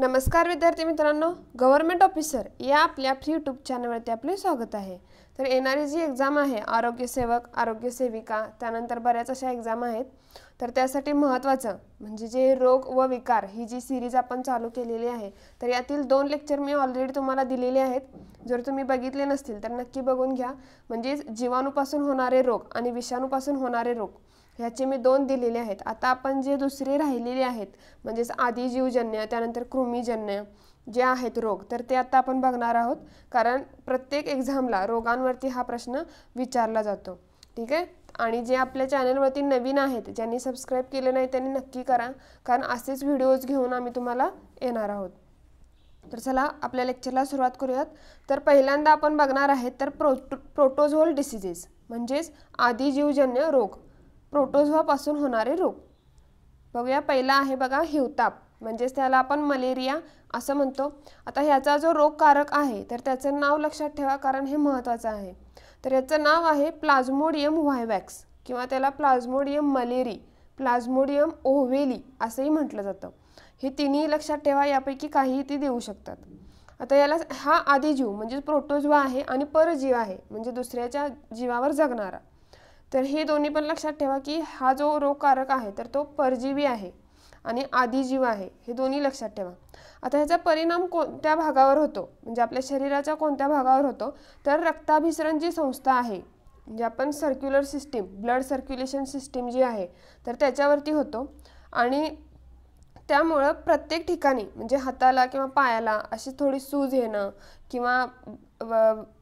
नमस्कार विद्यार्थी मित्रांनो गव्हर्नमेंट ऑफिसर या आपल्या फ्री यूट्यूब चॅनलवरती आपले स्वागत आहे तर येणारी जी एक्झाम आहे आरोग्यसेवक आरोग्यसेविका त्यानंतर बऱ्याच अशा एक्झाम आहेत तर त्यासाठी महत्त्वाचं म्हणजे जे रोग व विकार ही जी सिरीज आपण चालू केलेली आहे तर यातील दोन लेक्चर मी ऑलरेडी तुम्हाला दिलेले आहेत जर तुम्ही बघितले नसतील तर नक्की बघून घ्या म्हणजेच जीवाणूपासून होणारे रोग आणि विषाणूपासून होणारे रोग ह्याचे मी दोन दिलेले आहेत आता आपण जे दुसरे राहिलेले आहेत म्हणजेच आदिजीवजन्य त्यानंतर कृमीजन्य जे आहेत रोग तर ते आता आपण बघणार आहोत कारण प्रत्येक एक्झामला रोगांवरती हा प्रश्न विचारला जातो ठीक आहे आणि जे आपल्या चॅनलवरती नवीन आहेत ज्यांनी सबस्क्राईब केले नाही त्यांनी नक्की करा कारण असेच व्हिडिओज घेऊन आम्ही तुम्हाला येणार आहोत तर चला आपल्या लेक्चरला सुरुवात करूयात तर पहिल्यांदा आपण बघणार आहेत तर प्रोटो प्रोटोझोल डिसिजेस म्हणजेच आदिजीवजन्य रोग प्रोटोझोआपासून होणारे रोग बघूया पहिला आहे बघा हिवताप म्हणजेच त्याला आपण मलेरिया असं म्हणतो आता ह्याचा जो रोगकारक आहे तर त्याचं नाव लक्षात ठेवा कारण हे महत्त्वाचं आहे तर याचं नाव आहे प्लाझ्मोडियम व्हायवॅक्स किंवा त्याला प्लाझ्मोडियम मलेरी प्लाझ्मोडियम ओव्हेली असंही म्हटलं जातं हे तिन्ही लक्षात ठेवा यापैकी काहीही ती देऊ शकतात आता याला हा आदिजीव म्हणजे प्रोटोजीव आहे आणि परजीव आहे म्हणजे दुसऱ्याच्या जीवावर जगणारा तर हे दोन्ही पण लक्षात ठेवा की हा जो रोगकारक आहे तर तो परजीवी आहे आणि आदिजीव आहे हे दोन्ही लक्षात ठेवा आता ह्याचा परिणाम कोणत्या भागावर होतो म्हणजे आपल्या शरीराच्या कोणत्या भागावर होतो तर रक्ताभिसरण जी संस्था आहे म्हणजे आपण circular system blood circulation system जी आहे तर त्याच्यावरती होतो आणि त्यामुळं प्रत्येक ठिकाणी म्हणजे हाताला किंवा पायाला अशी थोडी सूज येणं किंवा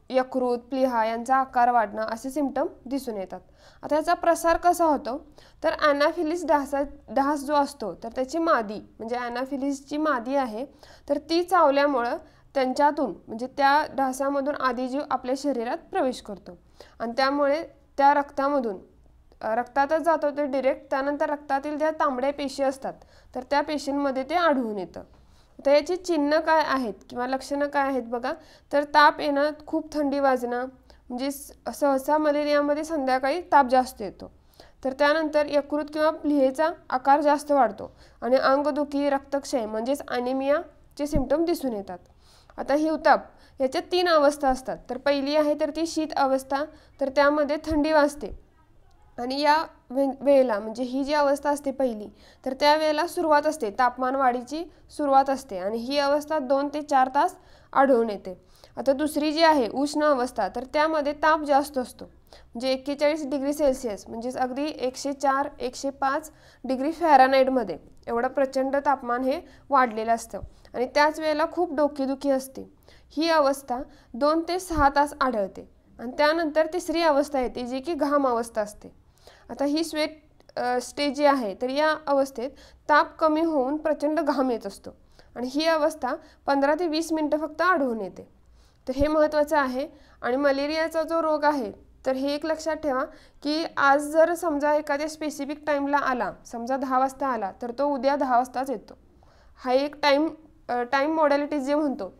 यकृत प्लिहा यांचा आकार वाढणं असे सिमटम दिसून येतात आता याचा प्रसार कसा होतो तर ॲनाफिलिस डासा डास जो असतो तर त्याची मादी म्हणजे ॲनाफिलिसची मादी आहे तर ती चावल्यामुळं त्यांच्यातून म्हणजे त्या डासामधून आदिजीव आपल्या शरीरात प्रवेश करतो आणि त्यामुळे त्या रक्तामधून रक्तातच जातो ते डिरेक्ट त्यानंतर रक्तातील ज्या तांबड्या पेशी असतात तर त्या पेशींमध्ये ते आढळून येतं तर याची चिन्ह काय आहेत किंवा लक्षणं काय आहेत बघा तर ताप येणं खूप थंडी वाजणं म्हणजे सहसा मलेरियामध्ये संध्याकाळी ताप जास्त येतो तर त्यानंतर यकृत किंवा लिहेचा आकार जास्त वाढतो आणि अंगदुखी रक्तक्षय म्हणजेच अनिमियाचे सिमटम दिसून येतात आता हिवताप याच्या तीन अवस्था असतात तर पहिली आहे तर ती शीत अवस्था तर त्यामध्ये थंडी वाजते आणि या वे वेळेला म्हणजे ही जी अवस्था असते पहिली तर त्या वेळेला सुरुवात असते तापमान वाढीची सुरुवात असते आणि ही अवस्था दोन ते चार तास आढळून येते आता दुसरी जी आहे उष्ण अवस्था तर त्यामध्ये ताप जास्त असतो म्हणजे एक्केचाळीस डिग्री सेल्सिअस म्हणजेच अगदी एकशे चार एकशे पाच डिग्री फॅरानाईटमध्ये एवढं प्रचंड तापमान हे वाढलेलं असतं आणि त्याच वेळेला खूप डोकेदुखी असते ही अवस्था दोन ते सहा तास आढळते आणि त्यानंतर तिसरी अवस्था येते जी की घाम अवस्था असते आता ही स्वेट स्टेज जी आहे तर या अवस्थेत ताप कमी होऊन प्रचंड घाम येत असतो आणि ही अवस्था पंधरा ते वीस मिनटं फक्त आढळून येते तर हे महत्त्वाचं आहे आणि मलेरियाचा जो रोग आहे तर हे एक लक्षात ठेवा की आज जर समजा एखाद्या स्पेसिफिक टाईमला आला समजा दहा वाजता आला तर तो उद्या दहा वाजताच येतो हा एक टाईम टाईम मॉडॅलिटीज जे म्हणतो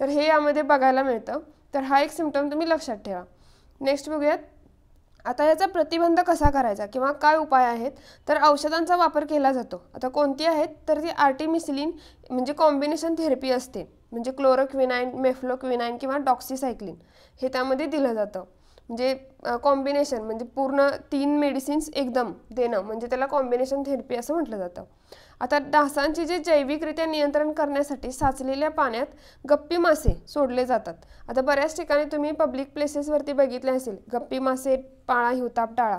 तर हे यामध्ये बघायला मिळतं तर हा एक सिम्पटम तुम्ही लक्षात ठेवा नेक्स्ट बघूयात आता याचा प्रतिबंध कसा करायचा किंवा काय उपाय आहेत तर औषधांचा वापर केला जातो आता कोणती आहेत तर ती आर्टिमिसिलिन म्हणजे कॉम्बिनेशन थेरपी असते म्हणजे क्लोरोक्विनाईन मेफ्लोक्विनाईन किंवा डॉक्सिसायक्लिन हे त्यामध्ये दिलं जातं म्हणजे कॉम्बिनेशन म्हणजे पूर्ण तीन मेडिसिन्स एकदम देणं म्हणजे त्याला कॉम्बिनेशन थेरपी असं म्हटलं जातं आता डासांची जे जैविकरित्या नियंत्रण करण्यासाठी साचलेल्या पाण्यात गप्पी मासे सोडले जातात आता बऱ्याच ठिकाणी तुम्ही पब्लिक प्लेसेसवरती बघितले असेल गप्पी मासे पाळा हिवताप टाळा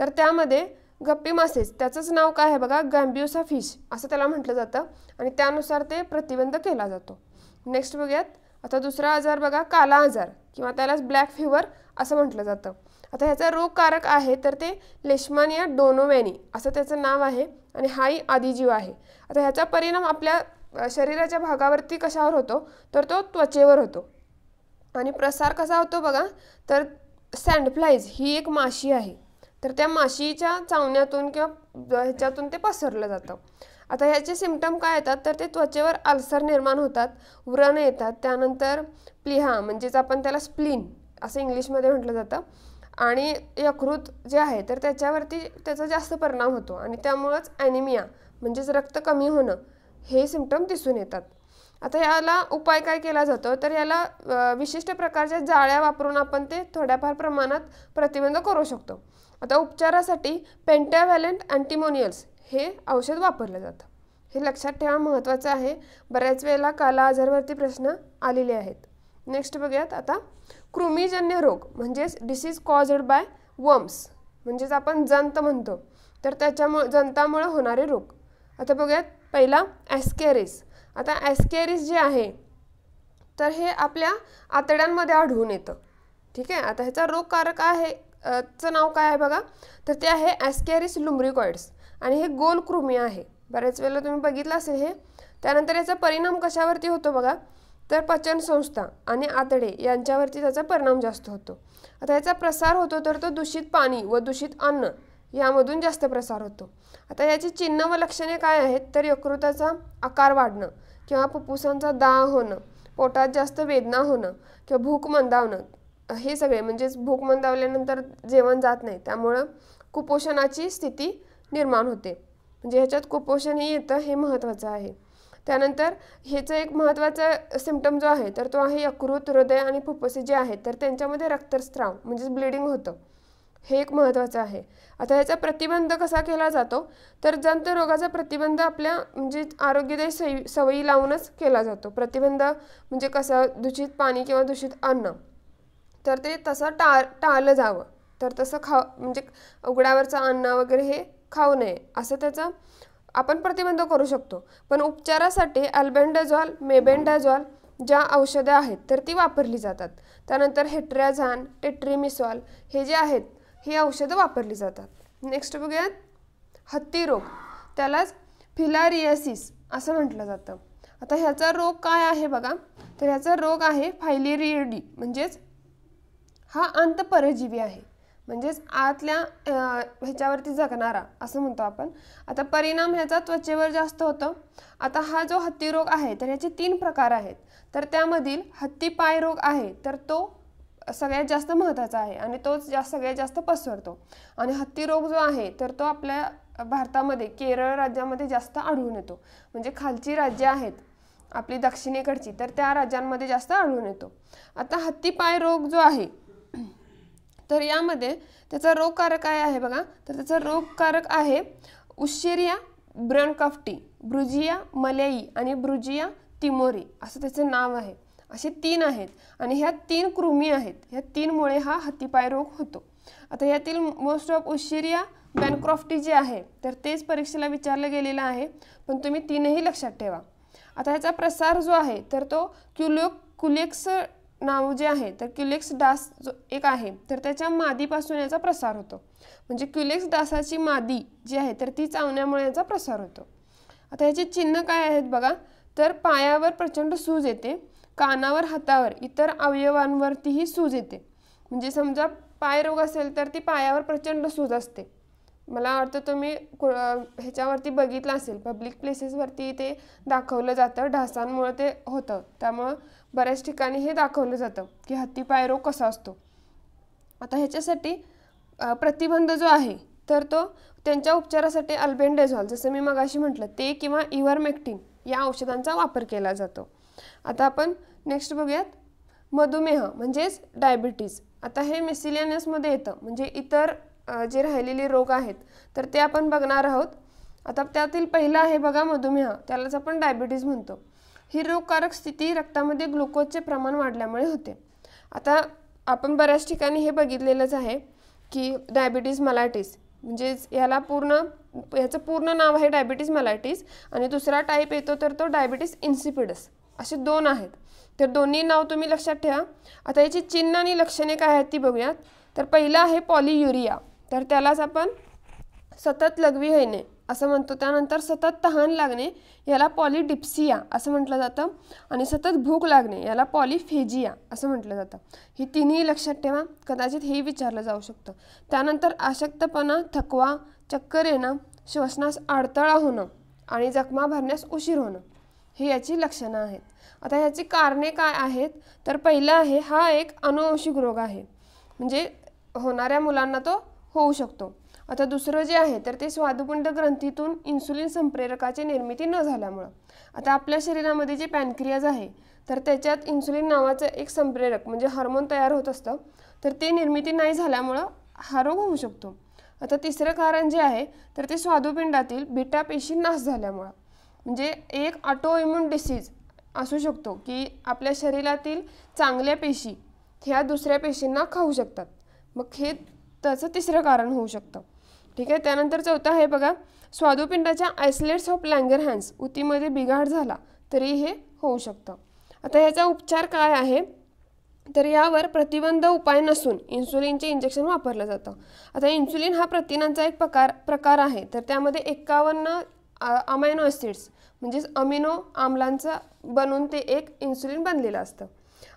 तर त्यामध्ये गप्पी मासेच त्याचंच नाव काय आहे बघा गॅम्ब्युसा फिश असं त्याला म्हटलं जातं आणि त्यानुसार ते प्रतिबंध केला जातो नेक्स्ट बघूयात आता दुसरा आजार बघा काला आजार किंवा त्यालाच ब्लॅक फिवर असं म्हटलं जातं आता ह्याचा रोगकारक आहे तर ते लेश्मानिया डोनोवॅनी असं त्याचं नाव आहे आणि हाही आदिजीव आहे आता ह्याचा परिणाम आपल्या शरीराच्या भागावरती कशावर होतो तर तो त्वचेवर होतो आणि प्रसार कसा होतो बघा तर सँडफ्लाईज ही एक माशी आहे तर त्या माशीच्या चावण्यातून किंवा ह्याच्यातून ते पसरलं जातं आता ह्याचे सिमटम काय येतात तर ते त्वचेवर अल्सर निर्माण होतात व्रण येतात त्यानंतर प्लिहा म्हणजेच आपण त्याला स्प्लीन असं इंग्लिशमध्ये म्हटलं जातं आणि यकृत जे आहे तर त्याच्यावरती त्याचा जास्त परिणाम होतो आणि त्यामुळंच ॲनिमिया म्हणजेच रक्त कमी होणं हे सिमटम दिसून येतात आता याला उपाय काय केला जातो तर याला विशिष्ट प्रकारच्या जाळ्या वापरून आपण ते थोड्याफार प्रमाणात प्रतिबंध करू शकतो आता उपचारासाठी पेंटॅव्हॅलेंट अँटिमोनियल्स हे औषध वापरलं जातं हे लक्षात ठेवा महत्त्वाचं आहे बऱ्याच वेळेला काला आजारवरती प्रश्न आलेले आहेत नेक्स्ट बघूयात आता कृमीजन्य रोग म्हणजेच डिसीज कॉजड बाय वम्स म्हणजेच आपण जंत म्हणतो तर त्याच्यामुळं जंतामुळं होणारे रोग आता बघूयात पहिला ॲस्केरिस आता ॲस्केरिस जे आहे तर हे आपल्या आतड्यांमध्ये आढळून येतं ठीक आहे आता ह्याचा रोगकारक आहे चं नाव काय आहे बघा तर ते आहे ॲस्केरिस लुम्ब्रिकॉइड्स आणि हे गोल कृमी आहे बऱ्याच वेळेला तुम्ही बघितलं असेल हे त्यानंतर याचा परिणाम कशावरती होतो बघा तर पचन संस्था आणि आतडे यांच्यावरती त्याचा परिणाम जास्त होतो आता याचा प्रसार होतो तर तो दूषित पाणी व दूषित अन्न यामधून जास्त प्रसार होतो आता याची चिन्ह व लक्षणे काय आहेत तर यकृताचा आकार वाढणं किंवा फुप्फुसांचा दाह होणं पोटात जास्त वेदना होणं किंवा भूक मंदावणं हे सगळे म्हणजेच भूक मंदावल्यानंतर जेवण जात नाही त्यामुळं कुपोषणाची स्थिती निर्माण होते म्हणजे ह्याच्यात कुपोषणही येतं हे महत्त्वाचं आहे त्यानंतर ह्याचं एक महत्त्वाचा सिमटम जो आहे तर तो आहे यकृत हृदय आणि फुप्फुसे जे आहेत तर त्यांच्यामध्ये रक्तस्त्राव म्हणजेच ब्लिडिंग होतं हे एक महत्त्वाचं आहे आता ह्याचा प्रतिबंध कसा केला जातो तर जंत रोगाचा प्रतिबंध आपल्या म्हणजे आरोग्यदायी सवयी सवयी लावूनच केला जातो प्रतिबंध म्हणजे कसं दूषित पाणी किंवा दूषित अन्न तर ते तसं टाळ टाळलं जावं तर तसं खा म्हणजे उघड्यावरचं अन्न वगैरे हे खाऊ नये असं त्याचं आपण प्रतिबंध करू शकतो पण उपचारासाठी अल्बेंडाझॉल मेबेंडाझॉल ज्या औषधं आहेत तर ती वापरली जातात त्यानंतर हेट्रॅझान टेट्रिमिसॉल हे जे आहेत ही औषधं वापरली जातात नेक्स्ट बघूयात हत्ती रोग त्यालाच फिलारियासिस असं म्हटलं जातं आता ह्याचा रोग काय आहे बघा तर ह्याचा रोग आहे फायलेरियडी म्हणजेच हा अंतपरजीवी आहे म्हणजेच आतल्या ह्याच्यावरती जगणारा असं म्हणतो आपण आता परिणाम ह्याचा त्वचेवर जास्त होतो आता हा जो हत्ती रोग आहे तर ह्याचे तीन प्रकार आहेत तर त्यामधील पाय रोग आहे तर तो सगळ्यात जास्त महत्त्वाचा आहे आणि तोच जा सगळ्यात जास्त पसरतो आणि हत्ती रोग जो आहे तर तो आपल्या भारतामध्ये केरळ राज्यामध्ये जास्त आढळून येतो म्हणजे खालची राज्य आहेत आपली दक्षिणेकडची तर त्या राज्यांमध्ये जास्त आढळून येतो आता हत्तीपाय रोग जो आहे तर यामध्ये त्याचा रोगकारक काय आहे बघा तर त्याचा रोगकारक आहे उशिरिया ब्रनकफ्टी ब्रुजिया मलेई आणि ब्रुजिया तिमोरी असं त्याचं नाव आहे असे तीन आहेत आणि ह्या तीन कृमी आहेत ह्या तीनमुळे हा हत्तीपाय रोग होतो आता यातील मोस्ट ऑफ उशिरिया बॅनक्रॉफ्टी जे आहे तर तेच परीक्षेला विचारलं गेलेलं आहे पण तुम्ही तीनही लक्षात ठेवा आता ह्याचा प्रसार जो आहे तर तो क्युलो कुलेक्स नाव जे आहे तर क्युलेक्स डास जो एक आहे तर त्याच्या मादीपासून याचा प्रसार होतो म्हणजे क्युलेक्स डासाची मादी जी आहे तर ती चावण्यामुळे याचा प्रसार होतो आता याची चिन्ह काय आहेत बघा तर पायावर प्रचंड सूज येते कानावर हातावर इतर अवयवांवरतीही सूज येते म्हणजे समजा पायरोग असेल तर ती पायावर प्रचंड सूज असते मला वाटतं तुम्ही ह्याच्यावरती बघितलं असेल पब्लिक प्लेसेसवरती ते दाखवलं जातं ढासांमुळं ते होतं त्यामुळं बऱ्याच ठिकाणी हे दाखवलं जातं की हत्ती पायरो कसा असतो आता ह्याच्यासाठी प्रतिबंध जो आहे तर तो त्यांच्या उपचारासाठी अल्बेंडेझॉल जसं मी मगाशी म्हटलं ते किंवा इव्हरमेक्टिन या औषधांचा वापर केला जातो आता आपण नेक्स्ट बघूयात मधुमेह म्हणजेच डायबिटीज आता हे मेसिलियनसमध्ये येतं म्हणजे इतर जे राहिलेले रोग आहेत तर ते आपण बघणार आहोत आता त्यातील पहिला आहे बघा मधुमेह त्यालाच आपण डायबिटीज म्हणतो ही रोगकारक स्थिती रक्तामध्ये ग्लुकोजचे प्रमाण वाढल्यामुळे होते आता आपण बऱ्याच ठिकाणी हे बघितलेलंच आहे की डायबिटीज मलायटीस म्हणजेच याला पूर्ण याचं पूर्ण नाव आहे डायबिटीज मलायटीस आणि दुसरा टाईप येतो तर तो डायबिटीस इन्सिपिडस असे दोन आहेत तर दोन्ही नाव तुम्ही लक्षात ठेवा आता याची चिन्ह आणि लक्षणे काय आहेत ती बघूयात तर पहिलं आहे पॉलियुरिया तर त्यालाच आपण सतत लघवी होणे असं म्हणतो त्यानंतर सतत तहान लागणे याला पॉलिडिप्सिया असं म्हटलं जातं आणि सतत भूक लागणे याला पॉलिफेजिया असं म्हटलं जातं ही तिन्ही लक्षात ठेवा कदाचित हे विचारलं जाऊ शकतं त्यानंतर अशक्तपणा थकवा चक्कर येणं श्वसनास अडथळा होणं आणि जखमा भरण्यास उशीर होणं हे याची लक्षणं आहेत आता ह्याची कारणे काय आहेत तर पहिलं आहे हा एक अनुवंशिक रोग आहे म्हणजे होणाऱ्या मुलांना तो होऊ शकतो आता दुसरं जे आहे तर ते स्वादुपिंड ग्रंथीतून इन्सुलिन संप्रेरकाची निर्मिती न झाल्यामुळं आता आपल्या शरीरामध्ये जे पॅनक्रियाज आहे तर त्याच्यात इन्सुलिन नावाचं एक संप्रेरक म्हणजे हार्मोन तयार होत असतं तर ते निर्मिती नाही झाल्यामुळं हा रोग होऊ शकतो आता तिसरं कारण जे आहे तर ते स्वादुपिंडातील बिटा पेशी नाश झाल्यामुळं म्हणजे एक ऑटो इम्युन डिसीज असू शकतो की आपल्या शरीरातील चांगल्या पेशी ह्या दुसऱ्या पेशींना खाऊ शकतात मग हे त्याचं तिसरं कारण होऊ शकतं ठीक आहे त्यानंतर चौथं आहे बघा स्वादुपिंडाच्या आयसलेट्स ऑफ लँगर हँड्स उतीमध्ये बिघाड झाला तरी हे होऊ शकतं आता ह्याचा उपचार काय आहे तर यावर प्रतिबंध उपाय नसून इन्सुलिनचे इंजेक्शन वापरलं जातं आता इन्सुलिन हा प्रथिनांचा एक प्रकार प्रकार आहे तर त्यामध्ये एक्कावन्न अमायनो ॲसिड्स म्हणजेच अमिनो आम्लांचा बनून ते एक इन्सुलिन बनलेलं असतं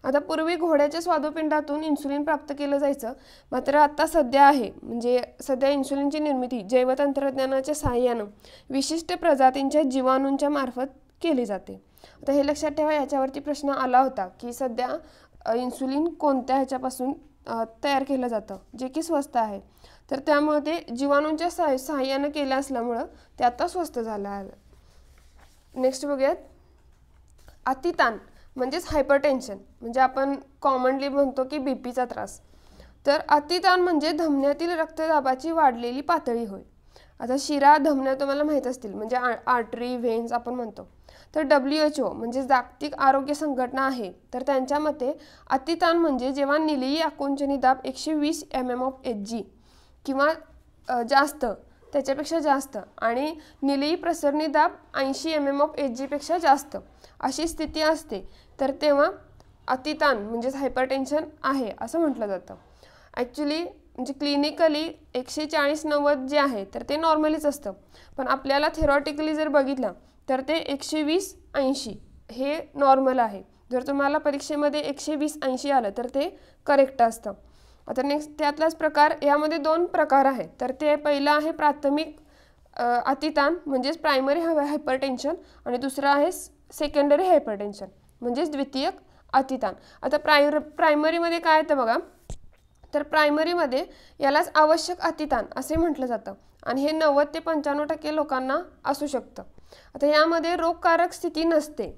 आता पूर्वी घोड्याच्या स्वादुपिंडातून इन्सुलिन प्राप्त केलं जायचं मात्र आता सध्या आहे म्हणजे सध्या इन्सुलिनची निर्मिती जैवतंत्रज्ञानाच्या सहाय्यानं विशिष्ट प्रजातींच्या जीवाणूंच्या मार्फत केली जाते आता हे लक्षात ठेवा याच्यावरती प्रश्न आला होता की सध्या इन्सुलिन कोणत्या ह्याच्यापासून तयार केलं जातं जे की स्वस्त आहे तर त्यामुळे ते जीवाणूंच्या सहाय सहाय्यानं केलं असल्यामुळं ते आता स्वस्त झालं आहे नेक्स्ट बघूयात अतिताण म्हणजेच हायपरटेन्शन म्हणजे आपण कॉमनली म्हणतो की बी पीचा त्रास तर अतिताण म्हणजे धमन्यातील रक्तदाबाची वाढलेली पातळी होय आता शिरा धमन्या तुम्हाला माहीत असतील म्हणजे आर्टरी व्हेन्स आपण म्हणतो तर डब्ल्यू एच ओ म्हणजे जागतिक आरोग्य संघटना आहे तर त्यांच्या मते अतिताण म्हणजे जेव्हा निलेई आकुंचनी दाब एकशे वीस M M of H G किंवा जास्त त्याच्यापेक्षा जास्त आणि निलेई प्रसरणी दाब ऐंशी एम एम ऑफ एच जीपेक्षा जास्त अशी स्थिती असते तर तेव्हा अतितान म्हणजेच हायपरटेन्शन आहे असं म्हटलं जातं ॲक्च्युली म्हणजे क्लिनिकली एकशे चाळीस नव्वद जे आहे तर ते नॉर्मलीच असतं पण आपल्याला थेरॉटिकली जर बघितलं तर ते एकशे वीस ऐंशी हे नॉर्मल आहे जर तुम्हाला परीक्षेमध्ये एकशे वीस ऐंशी आलं तर ते करेक्ट असतं आता नेक्स्ट त्यातलाच प्रकार यामध्ये दोन प्रकार आहेत तर ते पहिलं आहे प्राथमिक अतितान म्हणजेच प्रायमरी हायपर हायपरटेन्शन आणि दुसरं आहे सेकंडरी हायपरटेन्शन म्हणजेच द्वितीयक अतितान आता प्रायमर प्रायमरीमध्ये काय येतं बघा तर प्रायमरीमध्ये यालाच आवश्यक अतितान असे म्हटलं जातं आणि हे नव्वद ते पंच्याण्णव टक्के लोकांना असू शकतं आता यामध्ये रोगकारक स्थिती नसते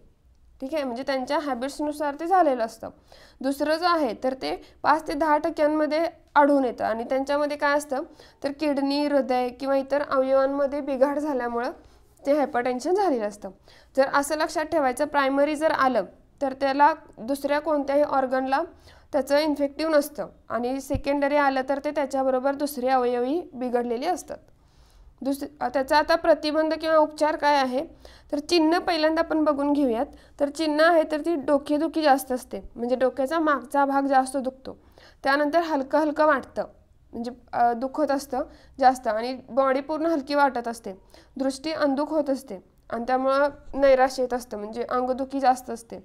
ठीक आहे म्हणजे त्यांच्या हॅबिट्सनुसार ते झालेलं असतं दुसरं जो आहे तर ते पाच ते दहा टक्क्यांमध्ये आढळून येतं आणि त्यांच्यामध्ये काय असतं तर किडनी हृदय किंवा इतर अवयवांमध्ये बिघाड झाल्यामुळं ते हायपरटेन्शन झालेलं असतं जर असं लक्षात ठेवायचं प्रायमरी जर आलं तर त्याला दुसऱ्या कोणत्याही ऑर्गनला त्याचं इन्फेक्टिव्ह नसतं आणि सेकंडरी आलं तर ते त्याच्याबरोबर दुसरे अवयवी बिघडलेले असतात दुस त्याचा आता प्रतिबंध किंवा उपचार काय आहे तर चिन्ह पहिल्यांदा आपण बघून घेऊयात तर चिन्ह आहे तर ती डोकेदुखी जास्त असते म्हणजे डोक्याचा मागचा भाग जास्त दुखतो त्यानंतर हलकं हलकं वाटतं म्हणजे दुखत असतं जास्त आणि बॉडी पूर्ण हलकी वाटत असते दृष्टी अंधुक होत असते आणि त्यामुळं नैराश्य येत असतं म्हणजे अंगदुखी जास्त असते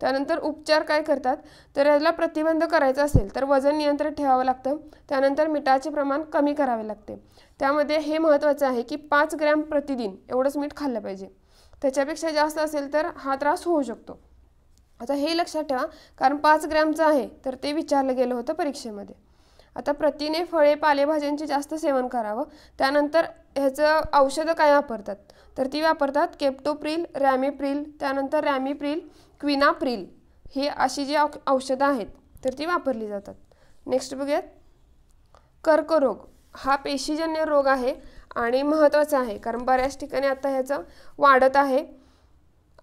त्यानंतर उपचार काय करतात तर याला प्रतिबंध करायचा असेल तर वजन नियंत्रित ठेवावं लागतं त्यानंतर मिठाचे प्रमाण कमी करावे लागते त्यामध्ये हे महत्त्वाचं आहे की पाच ग्रॅम प्रतिदिन एवढंच मीठ खाल्लं पाहिजे त्याच्यापेक्षा जास्त असेल तर हा त्रास होऊ शकतो आता हे लक्षात ठेवा कारण पाच ग्रॅमचं आहे तर ते विचारलं गेलं होतं परीक्षेमध्ये आता प्रथिने फळे पालेभाज्यांचे जास्त सेवन करावं त्यानंतर ह्याचं औषधं काय वापरतात तर ती वापरतात केप्टोप्रिल रॅमिप्रिल त्यानंतर रॅमिप्रिल क्विनाप्रिल ही अशी जी औषधं आहेत तर ती वापरली जातात नेक्स्ट बघूयात कर्करोग हा पेशीजन्य रोग आहे आणि महत्त्वाचा आहे कारण बऱ्याच ठिकाणी आता ह्याचं वाढत आहे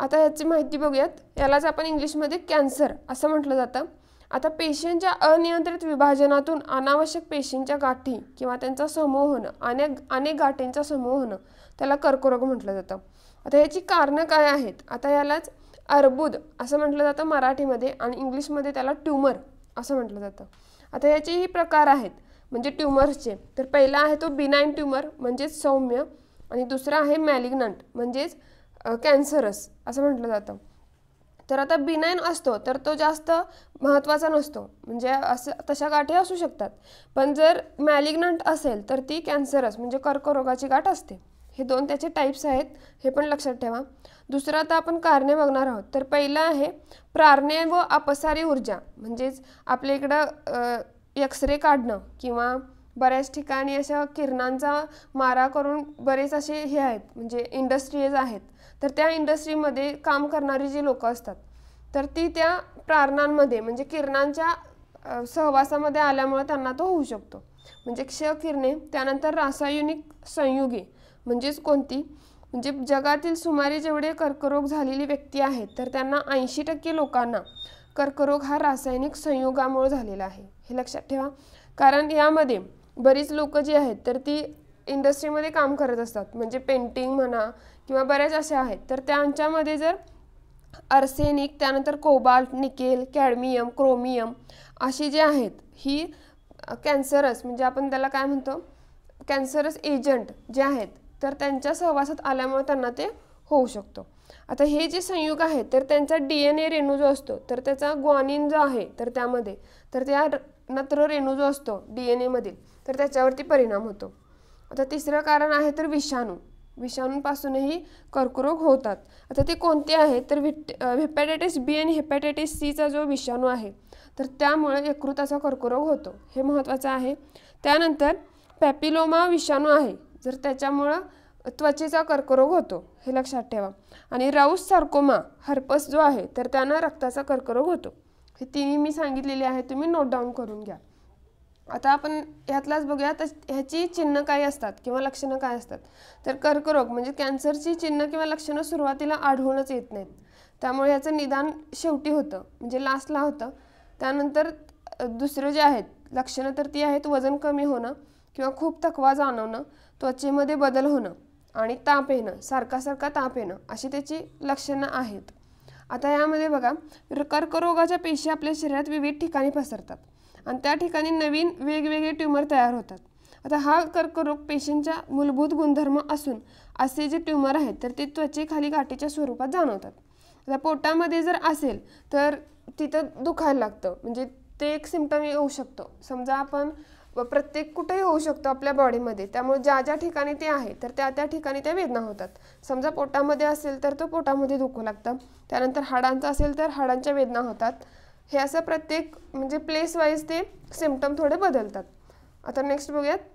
आता ह्याची माहिती बघूयात यालाच आपण इंग्लिशमध्ये कॅन्सर असं म्हटलं जातं आता पेशींच्या अनियंत्रित विभाजनातून अनावश्यक पेशींच्या गाठी किंवा त्यांचा समूह होणं अनेक अनेक गाठींचा समूह होणं त्याला कर्करोग म्हटलं जातं आता याची कारणं काय आहेत आता यालाच अर्बुद असं म्हटलं जातं मराठीमध्ये आणि इंग्लिशमध्ये त्याला ट्युमर असं म्हटलं जातं आता याचेही प्रकार आहेत म्हणजे ट्युमर्सचे तर पहिला आहे तो बिनाईन ट्युमर म्हणजेच सौम्य आणि दुसरा आहे मॅलिग्नंट म्हणजेच कॅन्सरस असं म्हटलं जातं तर आता बिनाईन असतो तर तो जास्त महत्त्वाचा नसतो म्हणजे असं तशा गाठी असू शकतात पण जर मॅलिग्नंट असेल तर ती कॅन्सरस म्हणजे कर्करोगाची गाठ असते हे दोन त्याचे टाईप्स आहेत हे पण लक्षात ठेवा दुसरं आता आपण कारणे बघणार आहोत तर पहिलं आहे प्रारणे व अपसारी ऊर्जा म्हणजेच आपल्या इकडं एक्सरे काढणं किंवा बऱ्याच ठिकाणी अशा किरणांचा मारा करून बरेच असे हे आहेत म्हणजे इंडस्ट्रीज आहेत तर त्या इंडस्ट्रीमध्ये काम करणारी जी लोकं असतात तर ती त्या प्रारणांमध्ये म्हणजे किरणांच्या सहवासामध्ये आल्यामुळे त्यांना तो होऊ शकतो म्हणजे क्ष किरणे त्यानंतर रासायनिक संयुगे म्हणजेच कोणती म्हणजे जगातील सुमारे जेवढे कर्करोग झालेली व्यक्ती आहेत तर त्यांना ऐंशी टक्के लोकांना कर्करोग हा रासायनिक संयुगामुळे झालेला आहे हे लक्षात ठेवा कारण यामध्ये बरीच लोकं जी आहेत तर ती इंडस्ट्रीमध्ये काम करत असतात म्हणजे पेंटिंग म्हणा किंवा बरेच असे आहेत तर त्यांच्यामध्ये जर आर्सेनिक त्यानंतर कोबाल्ट निकेल कॅडमियम क्रोमियम अशी जे आहेत ही कॅन्सरस म्हणजे आपण त्याला काय म्हणतो कॅन्सरस एजंट जे आहेत तर त्यांच्या सहवासात आल्यामुळे त्यांना ते होऊ शकतो आता हे जे संयुग आहेत तर त्यांचा डी एन ए रेणू जो असतो तर त्याचा ग्वानिन जो आहे तर त्यामध्ये तर त्या नत्र रेणू जो असतो डी एन एमधील तर त्याच्यावरती परिणाम होतो आता तिसरं कारण आहे तर विषाणू विषाणूंपासूनही कर्करोग होतात आता ते कोणते आहेत तर विट हेपॅटायटिस बी आणि हेपॅटायटिस सीचा जो विषाणू आहे तर त्यामुळे यकृताचा कर्करोग होतो हे महत्त्वाचं आहे त्यानंतर पॅपिलोमा विषाणू आहे जर त्याच्यामुळं त्वचेचा कर्करोग होतो हे लक्षात ठेवा आणि राऊस सार्कोमा हर्पस जो आहे तर त्यानं रक्ताचा कर्करोग होतो हे तिन्ही मी सांगितलेले आहे तुम्ही नोट डाऊन करून घ्या आता आपण ह्यातलाच बघूया तर ह्याची चिन्ह काय असतात किंवा लक्षणं काय असतात तर कर्करोग म्हणजे कॅन्सरची चिन्ह किंवा लक्षणं सुरुवातीला आढळूनच येत नाहीत त्यामुळे ह्याचं निदान शेवटी होतं म्हणजे लास्टला होतं त्यानंतर दुसरं जे आहेत लक्षणं तर ती आहेत वजन कमी होणं किंवा खूप थकवा जाणवणं त्वचेमध्ये बदल होणं आणि ताप येणं सारखासारखा ताप येणं अशी त्याची लक्षणं आहेत आता यामध्ये बघा कर्करोगाच्या पेशी आपल्या शरीरात विविध ठिकाणी पसरतात आणि त्या ठिकाणी नवीन वेगवेगळे ट्यूमर तयार होतात आता हा कर्करोग पेशींच्या मूलभूत गुणधर्म असून असे जे ट्यूमर आहेत तर ते त्वचेखाली गाठीच्या स्वरूपात जाणवतात आता पोटामध्ये जर असेल तर तिथं दुखायला लागतं म्हणजे ते एक सिमटम येऊ शकतो समजा आपण प्रत्येक कुठेही होऊ शकतो आपल्या बॉडीमध्ये त्यामुळे ज्या ज्या ठिकाणी ते आहे तर त्या त्या ठिकाणी त्या वेदना होतात समजा पोटामध्ये असेल तर तो पोटामध्ये दुखू लागतं त्यानंतर हाडांचा असेल तर हाडांच्या वेदना होतात हे असं प्रत्येक म्हणजे प्लेस वाईज ते सिमटम थोडे बदलतात आता नेक्स्ट बघूयात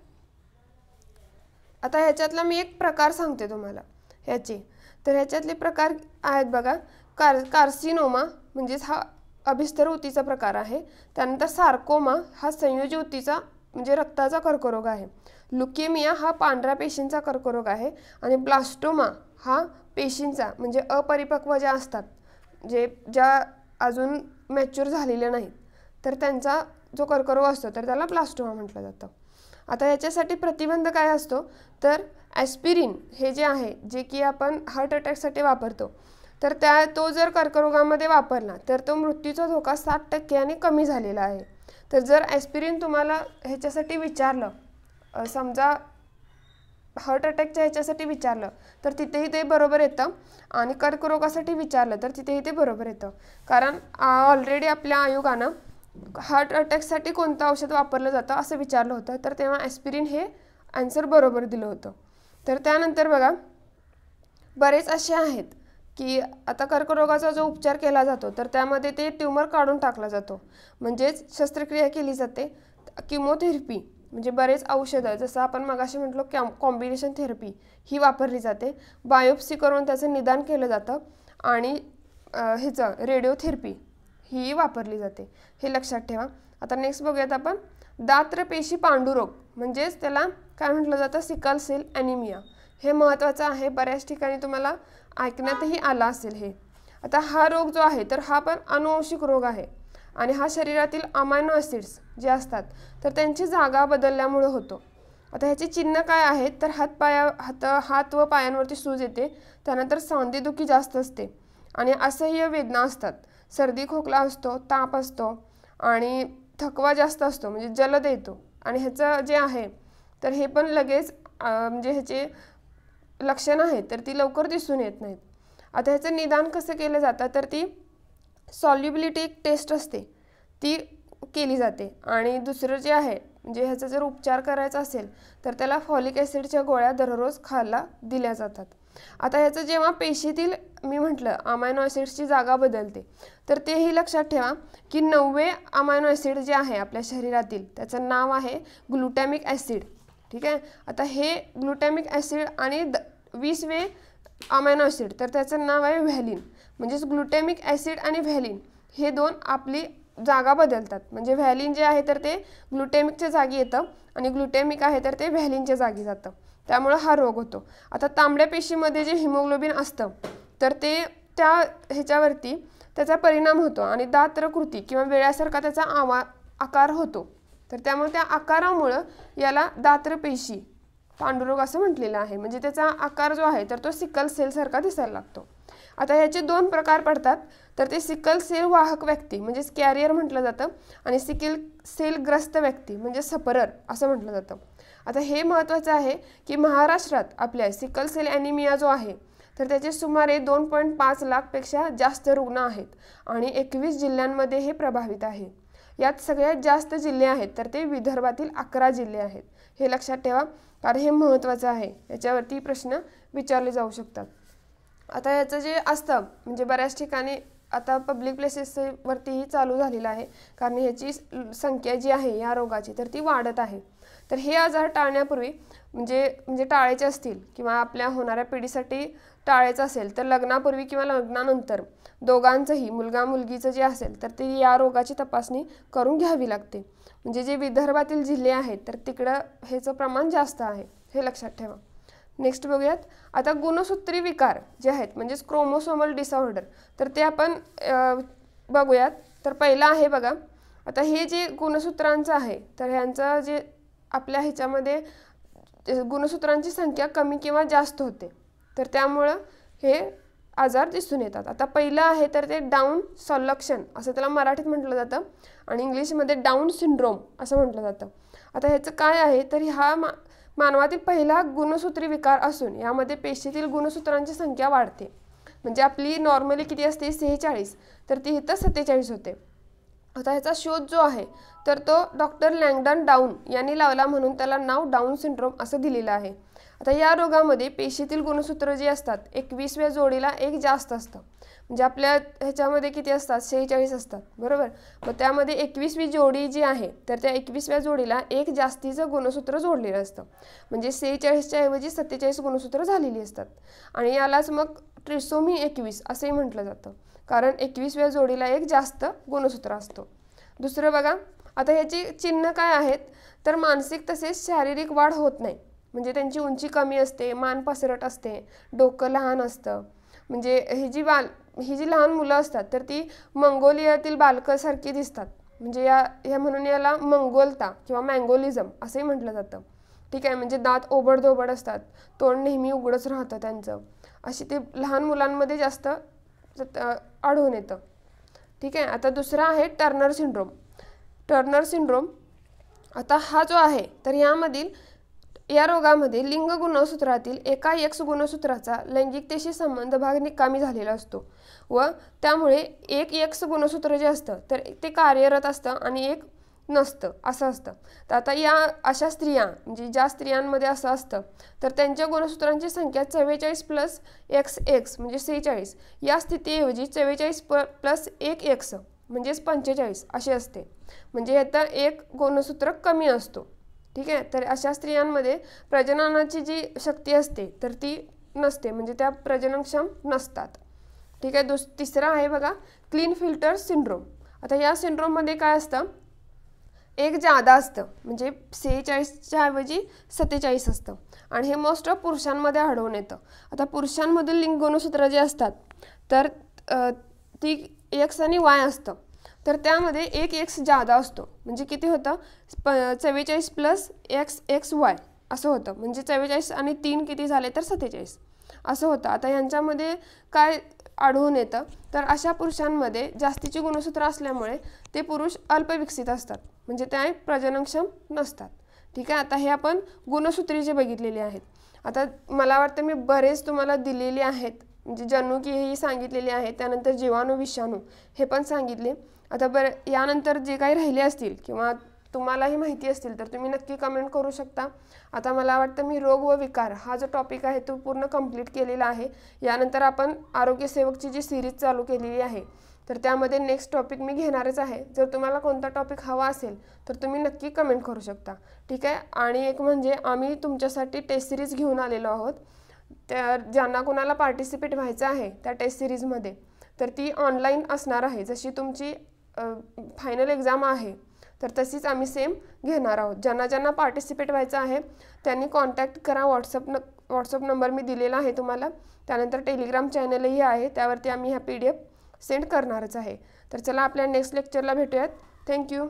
आता ह्याच्यातला मी एक प्रकार सांगते तुम्हाला ह्याचे तर ह्याच्यातले प्रकार आहेत बघा कार कार्सिनोमा म्हणजेच हा अभिस्तर ऊतीचा प्रकार आहे त्यानंतर सार्कोमा हा संयोजी ऊतीचा म्हणजे रक्ताचा कर्करोग आहे लुकेमिया हा पांढऱ्या पेशींचा कर्करोग आहे आणि ब्लास्टोमा हा पेशींचा म्हणजे अपरिपक्व ज्या असतात जे ज्या अजून मॅच्युअर झालेलं नाहीत तर त्यांचा जो कर्करोग असतो तर त्याला प्लास्टोमा म्हटलं जातं आता याच्यासाठी प्रतिबंध काय असतो तर ॲस्पिरिन हे जे आहे जे की आपण हार्ट अटॅकसाठी वापरतो तर त्या तो जर कर्करोगामध्ये वापरला तर तो मृत्यूचा धोका साठ टक्क्याने कमी झालेला आहे तर जर ॲस्पिरिन तुम्हाला ह्याच्यासाठी विचारलं समजा हार्ट अटॅकच्या ह्याच्यासाठी विचारलं तर तिथेही ते बरोबर येतं आणि कर्करोगासाठी विचारलं तर तिथेही ते बरोबर येतं कारण ऑलरेडी आपल्या आयोगानं हार्ट अटॅकसाठी कोणतं औषध वापरलं जातं असं विचारलं होतं तर तेव्हा ॲस्पिरिन हे ॲन्सर बरोबर दिलं होतं तर त्यानंतर बघा बरेच असे आहेत की आता कर्करोगाचा जो उपचार केला जातो तर त्यामध्ये ते ट्युमर काढून टाकला जातो म्हणजेच शस्त्रक्रिया केली जाते किमोथेरपी म्हणजे बरेच औषधं जसं आपण मगाशी म्हटलो कॅम कॉम्बिनेशन थेरपी ही वापरली जाते बायोप्सी करून त्याचं निदान केलं जातं आणि ह्याचं रेडिओथेरपी ही वापरली जाते हे लक्षात ठेवा आता नेक्स्ट बघूयात आपण दात्रपेशी पांडुरोग म्हणजेच त्याला काय म्हटलं जातं सिकल सेल ॲनिमिया हे महत्त्वाचं आहे बऱ्याच ठिकाणी तुम्हाला ऐकण्यातही आला असेल हे आता हा रोग जो आहे तर हा पण अनुवंशिक रोग आहे आणि हा शरीरातील अमायनो ॲसिड्स जे असतात तर त्यांची जागा बदलल्यामुळे होतो आता ह्याची चिन्ह काय आहेत तर हात पाया हात हात व पायांवरती सूज येते त्यानंतर सांधेदुखी जास्त असते आणि असह्य वेदना असतात सर्दी खोकला असतो ताप असतो आणि थकवा जास्त असतो म्हणजे जलद येतो आणि ह्याचं जे आहे तर हे पण लगेच म्हणजे ह्याचे लक्षणं आहेत तर ती लवकर दिसून येत नाहीत आता ह्याचं निदान कसं केलं जातं तर ती सॉल्युबिलिटी एक टेस्ट असते ती केली जाते आणि दुसरं जे आहे म्हणजे ह्याचा जर उपचार करायचा असेल तर त्याला फॉलिक ॲसिडच्या गोळ्या दररोज खायला दिल्या जातात आता ह्याचं जेव्हा पेशीतील मी म्हटलं अमायनो ॲसिडची जागा बदलते तर तेही लक्षात ठेवा की नववे अमायनो ॲसिड जे आहे आपल्या शरीरातील त्याचं नाव आहे ग्लुटॅमिक ॲसिड ठीक आहे आता हे ग्लुटॅमिक ॲसिड आणि द वीसवे अमायनो ॲसिड तर त्याचं नाव आहे व्हॅलिन म्हणजेच ग्लुटेमिक ॲसिड आणि व्हॅलिन हे दोन आपली जागा बदलतात म्हणजे व्हॅलिन जे आहे तर ते ग्लुटेमिकच्या जागी येतं आणि ग्लुटेमिक आहे तर ते व्हॅलिनच्या जागी जातं त्यामुळं हा रोग होतो आता तांबड्या पेशीमध्ये जे हिमोग्लोबिन असतं तर ते त्या ह्याच्यावरती त्याचा परिणाम होतो आणि दात्रकृती किंवा वेळ्यासारखा त्याचा आवा आकार होतो तर त्यामुळे त्या आकारामुळं याला दात्रपेशी पांडुरोग असं म्हटलेलं आहे म्हणजे त्याचा आकार जो आहे तर तो सिकल सेलसारखा दिसायला लागतो आता ह्याचे दोन प्रकार पडतात तर ते सिकल सेल वाहक व्यक्ती म्हणजेच कॅरियर म्हटलं जातं आणि सेल सेलग्रस्त व्यक्ती म्हणजे सफरर असं म्हटलं जातं आता हे महत्त्वाचं आहे की महाराष्ट्रात आपल्या सिकल सेल ॲनिमिया जो आहे तर त्याचे सुमारे दोन पॉईंट पाच लाखपेक्षा जास्त रुग्ण आहेत आणि एकवीस जिल्ह्यांमध्ये हे प्रभावित आहे यात सगळ्यात जास्त जिल्हे आहेत तर ते विदर्भातील अकरा जिल्हे आहेत हे लक्षात ठेवा कारण हे महत्त्वाचं आहे याच्यावरती प्रश्न विचारले जाऊ शकतात आता याचं जे असतं म्हणजे बऱ्याच ठिकाणी आता पब्लिक प्लेसेसवरतीही चालू झालेलं आहे कारण ह्याची संख्या जी आहे या रोगाची तर ती वाढत आहे तर हे आजार टाळण्यापूर्वी म्हणजे म्हणजे टाळायचे असतील किंवा आपल्या होणाऱ्या पिढीसाठी टाळायचं असेल तर लग्नापूर्वी किंवा लग्नानंतर दोघांचंही मुलगा मुलगीचं जे असेल तर ती या रोगाची तपासणी करून घ्यावी लागते म्हणजे जे विदर्भातील जिल्हे आहेत तर तिकडं ह्याचं प्रमाण जास्त आहे हे लक्षात ठेवा नेक्स्ट बघूयात आता गुणसूत्री विकार जे आहेत म्हणजेच क्रोमोसोमल डिसऑर्डर तर ते आपण बघूयात तर पहिला आहे बघा आता हे जे गुणसूत्रांचं आहे तर ह्यांचं जे आपल्या ह्याच्यामध्ये गुणसूत्रांची संख्या कमी किंवा जास्त होते तर त्यामुळं हे आजार दिसून येतात आता पहिलं आहे तर ते डाऊन संलक्षण असं त्याला मराठीत म्हटलं जातं आणि इंग्लिशमध्ये डाऊन सिंड्रोम असं म्हटलं जातं आता ह्याचं काय आहे तर ह्या मा मानवातील पहिला गुणसूत्री विकार असून यामध्ये पेशीतील गुणसूत्रांची संख्या वाढते म्हणजे आपली नॉर्मली किती असते सेहेचाळीस तर ती इथं सत्तेचाळीस होते आता ह्याचा शोध जो आहे तर तो डॉक्टर लँगडन डाऊन यांनी लावला म्हणून त्याला नाव डाऊन सिंड्रोम असं दिलेलं आहे आता या रोगामध्ये पेशीतील गुणसूत्र जी असतात एकवीसव्या जोडीला एक जास्त असतं म्हणजे आपल्या ह्याच्यामध्ये किती असतात सेहेचाळीस असतात बरोबर मग त्यामध्ये एकवीसवी जोडी जी आहे तर त्या एकवीसव्या जोडीला एक जास्तीचं गुणसूत्र जोडलेलं असतं म्हणजे सेहेचाळीसच्या ऐवजी सत्तेचाळीस गुणसूत्र झालेली असतात आणि यालाच मग ट्रिसोमी एकवीस असंही म्हटलं जातं कारण एकवीसव्या जोडीला एक जास्त गुणसूत्र असतो दुसरं बघा आता ह्याची चिन्ह काय आहेत तर मानसिक तसेच शारीरिक वाढ होत नाही म्हणजे त्यांची उंची कमी असते मान पसरट असते डोकं लहान असतं म्हणजे ही जी बाल ही जी लहान मुलं असतात तर ती मंगोलियातील बालकासारखी दिसतात म्हणजे या हे म्हणून याला मंगोलता किंवा मँगोलिझम असंही म्हटलं जातं ठीक आहे म्हणजे दात ओबडधोबड असतात तोंड नेहमी उघडंच राहतं त्यांचं अशी ते लहान मुलांमध्ये जास्त आढळून येतं ठीक आहे आता दुसरा आहे टर्नर सिंड्रोम टर्नर सिंड्रोम आता हा जो आहे तर यामधील या रोगामध्ये लिंग गुणसूत्रातील एका एक्स गुणसूत्राचा लैंगिकतेशी संबंध भाग निकामी झालेला असतो व त्यामुळे एक एक्स गुणसूत्र जे असतं तर ते कार्यरत असतं आणि एक नसतं असं असतं तर आता या अशा स्त्रिया म्हणजे ज्या स्त्रियांमध्ये असं असतं तर त्यांच्या गुणसूत्रांची संख्या चव्वेचाळीस प्लस एक्स एक्स म्हणजे सेहेचाळीस या स्थितीऐवजी चव्वेचाळीस प प्लस एक एक्स म्हणजेच पंचेचाळीस असे असते म्हणजे तर एक गुणसूत्र कमी असतो ठीक आहे तर अशा स्त्रियांमध्ये प्रजननाची जी शक्ती असते तर ती नसते म्हणजे त्या प्रजननक्षम नसतात ठीक आहे दुस तिसरा आहे बघा क्लीन फिल्टर सिंड्रोम आता या सिंड्रोममध्ये काय असतं एक जादा असतं म्हणजे सेहेचाळीसच्या ऐवजी सत्तेचाळीस असतं आणि हे मोस्ट ऑफ पुरुषांमध्ये आढळून येतं आता पुरुषांमधील लिंगगुणसूत्र जे असतात तर ती एक्स आणि वाय असतं तर त्यामध्ये एक एक्स जादा असतो म्हणजे किती होतं प चव्वेचाळीस प्लस एक्स एक्स वाय असं होतं म्हणजे चव्वेचाळीस आणि तीन किती झाले तर सत्तेचाळीस असं होतं आता यांच्यामध्ये काय आढळून येतं तर अशा पुरुषांमध्ये जास्तीची गुणसूत्र असल्यामुळे ते पुरुष अल्पविकसित असतात म्हणजे त्या प्रजननक्षम नसतात ठीक आहे आता हे आपण गुणसूत्री जे बघितलेले आहेत आता मला वाटतं मी बरेच तुम्हाला दिलेले आहेत म्हणजे जनुकी ही सांगितलेली आहे त्यानंतर जीवाणू विषाणू हे पण सांगितले आता बरं यानंतर जे काही राहिले असतील किंवा तुम्हालाही माहिती असतील तर तुम्ही नक्की कमेंट करू शकता आता मला वाटतं मी रोग व विकार हा जो टॉपिक आहे तो पूर्ण कंप्लीट केलेला आहे यानंतर आपण आरोग्यसेवकची जी सिरीज चालू केलेली आहे तर त्यामध्ये नेक्स्ट टॉपिक मी घेणारच आहे जर तुम्हाला कोणता टॉपिक हवा असेल तर तुम्ही नक्की कमेंट करू शकता ठीक आहे आणि एक म्हणजे आम्ही तुमच्यासाठी टेस्ट सिरीज घेऊन आलेलो आहोत तर ज्यांना कोणाला पार्टिसिपेट व्हायचं आहे त्या टेस्ट सिरीजमध्ये तर ती ऑनलाईन असणार आहे जशी तुमची फायनल एक्झाम आहे तर तशीच आम्ही सेम घेणार आहोत ज्यांना ज्यांना पार्टिसिपेट व्हायचं आहे त्यांनी कॉन्टॅक्ट करा व्हॉट्सअप न व्हॉट्सअप नंबर मी दिलेला आहे तुम्हाला त्यानंतर टेलिग्राम चॅनलही आहे त्यावरती आम्ही ह्या पी डी एफ सेंड करणारच आहे तर चला आपल्या नेक्स्ट लेक्चरला भेटूयात थँक्यू